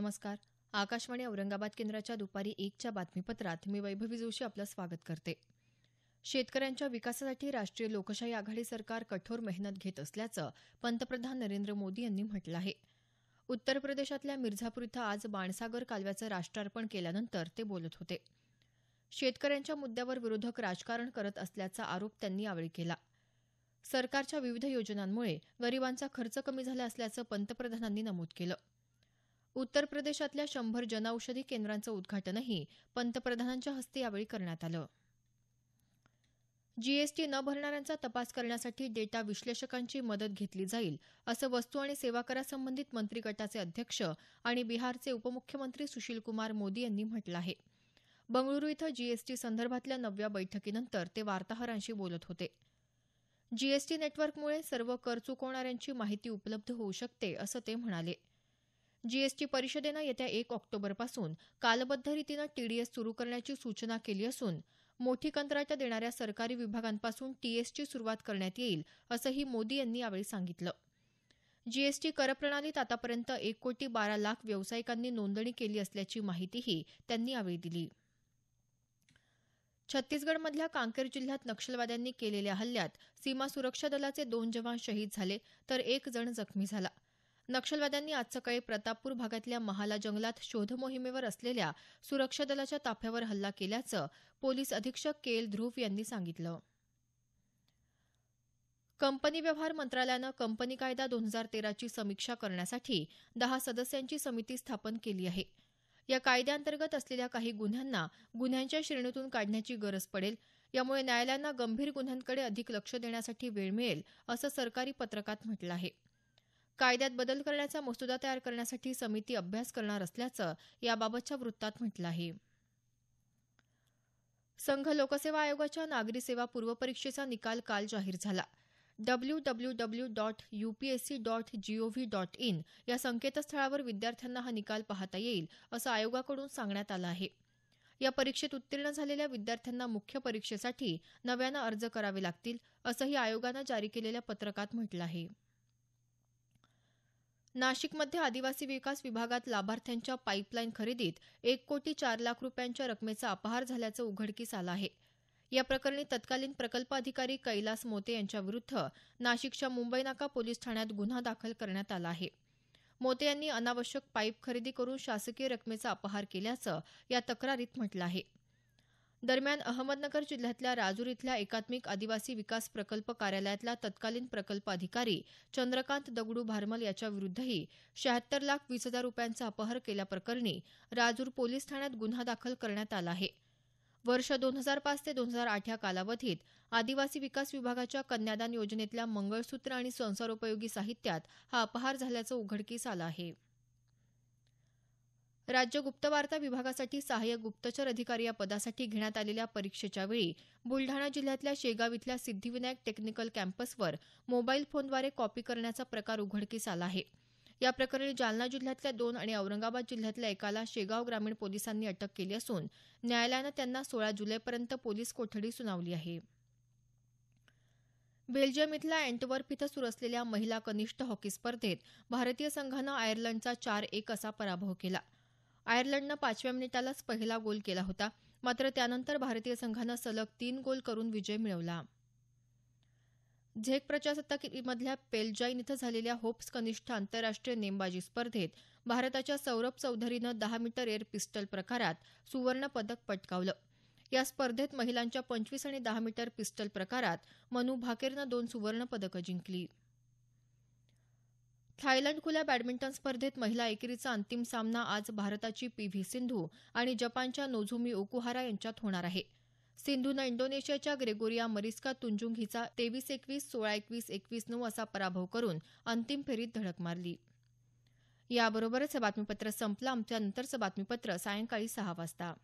नमस्कार आकाशवाणी औरंगाबाद केंद्राच्या दुपारी एकच्या बातमीपत्रात मी वैभवी जोशी आपलं स्वागत करते शेतकऱ्यांच्या विकासासाठी राष्ट्रीय लोकशाही आघाडी सरकार कठोर मेहनत घेत असल्याचं पंतप्रधान नरेंद्र मोदी यांनी म्हटलं आहे उत्तर प्रदेशातल्या मिर्झापूर इथं आज बाणसागर कालव्याचं राष्ट्रार्पण केल्यानंतर ते बोलत होते शेतकऱ्यांच्या मुद्द्यावर विरोधक राजकारण करत असल्याचा आरोप त्यांनी यावेळी केला सरकारच्या विविध योजनांमुळे गरिबांचा खर्च कमी झाला असल्याचं पंतप्रधानांनी नमूद केलं उत्तर प्रदेशातल्या शंभर जनऔषधी केंद्रांचं उद्घाटनही पंतप्रधानांच्या हस्ते यावेळी करण्यात आलं जीएसटी न भरणाऱ्यांचा तपास करण्यासाठी डेटा विश्लेषकांची मदत घेतली जाईल असं वस्तू आणि सेवा करासंबंधित मंत्री अध्यक्ष आणि बिहारचे उपमुख्यमंत्री सुशीलकुमार मोदी यांनी म्हटलं आहे बंगळुरू इथं जीएसटी संदर्भातल्या नवव्या बैठकीनंतर ते वार्ताहरांशी बोलत होते जीएसटी नेटवर्कमुळे सर्व कर चुकवणाऱ्यांची माहिती उपलब्ध होऊ शकते असं ते म्हणाले जीएसटी परिषदेनं येत्या एक ऑक्टोबरपासून कालबद्ध रीतीनं टीडीएस सुरू करण्याची सूचना केली असून मोठी कंत्राटं देणाऱ्या सरकारी विभागांपासून टीएसची सुरुवात करण्यात येईल असंही मोदी यांनी यावेळी सांगितलं जीएसटी करप्रणालीत आतापर्यंत एक कोटी बारा लाख व्यावसायिकांनी नोंदणी केली असल्याची माहितीही त्यांनी यावेळी दिली छत्तीसगडमधल्या कांकेर जिल्ह्यात नक्षलवाद्यांनी केलेल्या हल्ल्यात सीमा सुरक्षा दलाचे दोन जवान शहीद झाले तर एक जण जखमी झाला नक्षलवाद्यांनी आज सकाळी प्रतापपूर भागातल्या महाला जंगलात शोध मोहिमेवर असलेल्या सुरक्षा दलाच्या ताफ्यावर हल्ला केल्याचं पोलीस अधीक्षक के ध्रुव यांनी सांगितलं कंपनी व्यवहार मंत्रालयानं कंपनी कायदा दोन हजार तेराची समीक्षा करण्यासाठी दहा सदस्यांची समिती स्थापन केली आहे या कायद्याअंतर्गत असलेल्या काही गुन्ह्यांना गुन्ह्यांच्या श्रेणीतून काढण्याची गरज पडेल यामुळे न्यायालयांना गंभीर गुन्ह्यांकडे अधिक लक्ष देण्यासाठी वेळ मिळेल असं सरकारी पत्रकात म्हटलं आहे कायद्यात बदल करण्याचा मसुदा तयार करण्यासाठी समिती अभ्यास करणार असल्याचं याबाबतच्या वृत्तात म्हटलं आहे संघ लोकसेवा आयोगाच्या नागरी सेवा पूर्वपरीक्षेचा निकाल काल जाहीर झाला W W W dot UPSC dot gov dot in या संकेतस्थळावर विद्यार्थ्यांना हा निकाल पाहता येईल असं आयोगाकडून सांगण्यात आलं आहे या परीक्षेत उत्तीर्ण झालेल्या विद्यार्थ्यांना मुख्य परीक्षेसाठी नव्यानं अर्ज करावे लागतील असंही आयोगानं जारी केलेल्या पत्रकात म्हटलं आहे नाशिकमध्ये आदिवासी विकास विभागात लाभार्थ्यांच्या पाईपलाईन खरेदीत एक कोटी चार लाख रुपयांच्या रकमेचा अपहार झाल्याचं उघडकीस आलं आहे या प्रकरणी तत्कालीन प्रकल्प अधिकारी कैलास मोते यांच्याविरुद्ध नाशिकच्या मुंबईनाका पोलीस ठाण्यात गुन्हा दाखल करण्यात आला आहे मोते यांनी अनावश्यक पाईप खरेदी करून शासकीय रकमेचा अपहार केल्याचं या तक्रारीत म्हटलं आहे दरम्यान अहमदनगर जिल्ह्यातल्या राजूर इथल्या एकात्मिक आदिवासी विकास प्रकल्प कार्यालयातला तत्कालीन प्रकल्प अधिकारी चंद्रकांत दगडू भारमल याच्याविरुद्धही शहात्तर लाख वीस हजार रुपयांचा अपहार केल्याप्रकरणी राजूर पोलीस ठाण्यात गुन्हा दाखल करण्यात आला आहे वर्ष दोन हजार पाच ते दोन हजार आठ या कालावधीत आदिवासी विकास विभागाच्या कन्यादान योजनेतल्या मंगळसूत्र आणि संसारोपयोगी साहित्यात हा अपहार झाल्याचं उघडकीस आलं आहे राज्य गुप्तवार्ता विभागासाठी सहाय्यक गुप्तचर अधिकारी या पदासाठी घेण्यात आलेल्या परीक्षेच्या वेळी बुलढाणा जिल्ह्यातल्या शेगाव इथल्या सिद्धिविनायक टेक्निकल कॅम्पसवर मोबाईल फोनद्वारे कॉपी करण्याचा प्रकार उघडकीस आला आहे या प्रकरणी जालना जिल्ह्यातल्या दोन आणि औरंगाबाद जिल्ह्यातल्या एकाला शेगाव ग्रामीण पोलिसांनी अटक केली असून न्यायालयानं त्यांना सोळा जुलैपर्यंत पोलीस कोठडी सुनावली आहे बेल्जियम इथल्या अँटवर्प इथं सुरू असलेल्या महिला कनिष्ठ हॉकी स्पर्धेत भारतीय संघानं आयर्लंडचा चार एक असा पराभव केला आयर्लंडनं पाचव्या मिनिटालाच पहिला गोल केला होता मात्र त्यानंतर भारतीय संघानं सलग तीन गोल करून विजय मिळवला झेक प्रजासत्ताकमधल्या पेलजाईन इथं झालेल्या होप्स कनिष्ठ आंतरराष्ट्रीय नेमबाजी स्पर्धेत भारताच्या सौरभ चौधरीनं दहा मीटर एअर पिस्टल प्रकारात सुवर्ण पदक पटकावलं या स्पर्धेत महिलांच्या पंचवीस आणि दहा मीटर पिस्टल प्रकारात मनू भाकेरनं दोन सुवर्ण पदकं जिंकली थायलंड खुल्या बॅडमिंटन स्पर्धेत महिला एकेरीचा अंतिम सामना आज भारताची पी व्ही सिंधू आणि जपानच्या नोझुमी ओकुहारा यांच्यात होणार आहे सिंधूनं इंडोनेशियाच्या ग्रेगोरिया मरिस्का तुंजुंग हिचा तेवीस एकवीस सोळा एकवीस एकवीस नऊ असा पराभव करून अंतिम फेरीत धडक मारली याबरोबरच हे बातमीपत्र संपलं आमच्या नंतरचं बातमीपत्र सायंकाळी सहा वाजता